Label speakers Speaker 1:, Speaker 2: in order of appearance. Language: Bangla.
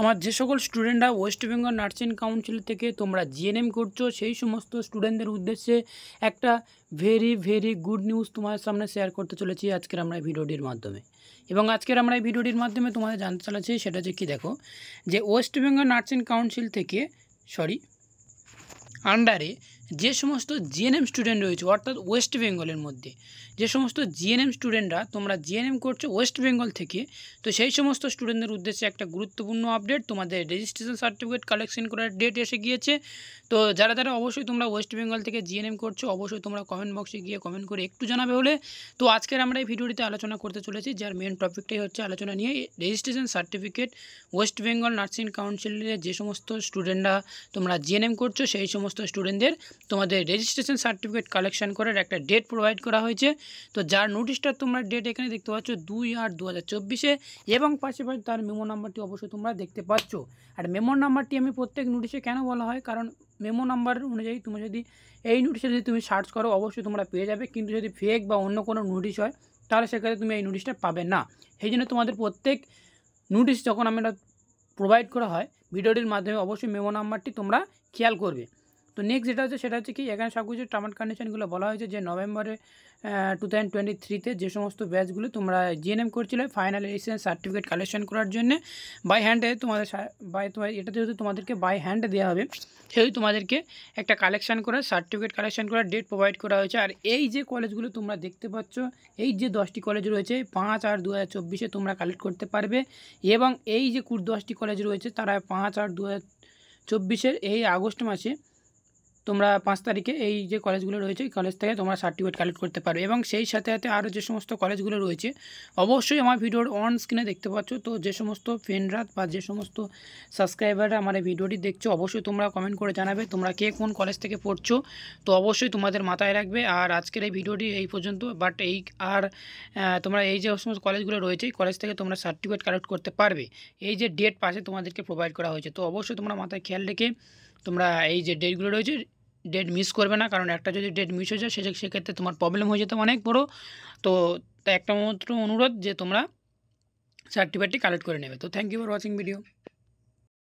Speaker 1: আমার যে সকল স্টুডেন্টরা ওয়েস্ট বেঙ্গল নার্সিং কাউন্সিল থেকে তোমরা জিএনএম করছো সেই সমস্ত স্টুডেন্টদের উদ্দেশ্যে একটা ভেরি ভেরি গুড নিউজ তোমার সামনে শেয়ার করতে চলেছি আজকের আমরা এই ভিডিওটির মাধ্যমে এবং আজকের আমরা এই ভিডিওটির মাধ্যমে তোমাদের জানতে চলেছি সেটা হচ্ছে কী দেখো যে ওয়েস্ট বেঙ্গল নার্সিং কাউন্সিল থেকে সরি আন্ডারে যে সমস্ত জিএনএম স্টুডেন্ট রয়েছে অর্থাৎ ওয়েস্ট বেঙ্গলের মধ্যে যে সমস্ত জিএনএম স্টুডেন্টরা তোমরা জিএনএম করছো ওয়েস্ট বেঙ্গল থেকে তো সেই সমস্ত স্টুডেন্টদের উদ্দেশ্যে একটা গুরুত্বপূর্ণ আপডেট তোমাদের রেজিস্ট্রেশন সার্টিফিকেট কালেকশন করার ডেট এসে গিয়েছে তো যারা যারা অবশ্যই তোমরা ওয়েস্ট বেঙ্গল থেকে জিএনএম করছো অবশ্যই তোমরা কমেন্ট বক্সে গিয়ে কমেন্ট করে একটু জানাবে হলে তো আজকের আমরা এই ভিডিওটিতে আলোচনা করতে চলেছি যার মেন টপিকটাই হচ্ছে আলোচনা নিয়ে registration certificate West Bengal nursing কাউন্সিলের যে সমস্ত স্টুডেন্টরা তোমরা জিএনএম করছো সেই সমস্ত স্টুডেন্টদের তোমাদের রেজিস্ট্রেশন সার্টিফিকেট কালেকশন করার একটা ডেট প্রোভাইড করা হয়েছে তো যার নোটিশটা তোমরা ডেট এখানে দেখতে পাচ্ছ দুই আট দু হাজার চব্বিশে এবং পাশাপাশি তার মেমো নাম্বারটি অবশ্যই তোমরা দেখতে পাচ্ছ আর মেমো নাম্বারটি আমি প্রত্যেক নোটিশে কেন বলা হয় কারণ মেমো নাম্বার অনুযায়ী তুমি যদি এই নোটিশে যদি তুমি সার্চ করো অবশ্যই তোমরা পেয়ে যাবে কিন্তু যদি ফেক বা অন্য কোনো নোটিশ হয় তাহলে সেক্ষেত্রে তুমি এই নোটিশটা পাবে না সেই জন্য তোমাদের প্রত্যেক নোটিশ যখন আমরা প্রোভাইড করা হয় ভিডিওটির মাধ্যমে অবশ্যই মেমো নাম্বারটি তোমরা খেয়াল করবে তো নেক্সট যেটা হচ্ছে সেটা হচ্ছে কি এখানে সব কিছু টার্ম অ্যান্ড কন্ডিশনগুলো বলা হয়েছে যে নভেম্বরে টু থাউজেন্ড টোয়েন্টি থ্রিতে যে সমস্ত ব্যাচগুলো তোমরা জিএনএম করছিলে ফাইনাল এসেন্স সার্টিফিকেট কালেকশন করার জন্য বাই হ্যান্ডে তোমাদের বাই তোমার এটা যেহেতু তোমাদেরকে বাই হ্যান্ডে দেওয়া হবে সেহেতু তোমাদেরকে একটা কালেকশন করার সার্টিফিকেট কালেকশন করার ডেট প্রোভাইড করা হয়েছে আর এই যে কলেজগুলো তোমরা দেখতে পাচ্ছ এই যে দশটি কলেজ রয়েছে পাঁচ আর দু হাজার চব্বিশে তোমরা কালেক্ট করতে পারবে এবং এই যে দশটি কলেজ রয়েছে তারা পাঁচ আর দু হাজার চব্বিশের এই আগস্ট মাসে তোমরা পাঁচ তারিখে এই যে কলেজগুলো রয়েছে এই কলেজ থেকে তোমরা সার্টিফিকেট কালেক্ট করতে পারো এবং সেই সাথে সাথে আরও যে সমস্ত কলেজগুলো রয়েছে অবশ্যই আমার ভিডিওর অন স্ক্রিনে দেখতে পাচ্ছ তো যে সমস্ত ফ্রেন্ডরা বা যে সমস্ত সাবস্ক্রাইবাররা আমার এই ভিডিওটি দেখছো অবশ্যই তোমরা কমেন্ট করে জানাবে তোমরা কে কোন কলেজ থেকে পড়ছো তো অবশ্যই তোমাদের মাথায় রাখবে আর আজকের এই ভিডিওটি এই পর্যন্ত বাট এই আর তোমরা এই যে সমস্ত কলেজগুলো রয়েছে এই কলেজ থেকে তোমরা সার্টিফিকেট কালেক্ট করতে পারবে এই যে ডেট পাশে তোমাদেরকে প্রোভাইড করা হয়েছে তো অবশ্যই তোমরা মাথায় খেয়াল রেখে তোমরা এই যে ডেটগুলো রয়েছে ডেট মিস করবে না কারণ একটা যদি ডেট মিস হয়ে যায় সে সেক্ষেত্রে তোমার প্রবলেম হয়ে যেত অনেক বড় তো একটা মাত্র অনুরোধ যে তোমরা সার্টিফিকেটটি কালেক্ট করে নেবে তো thank you for watching video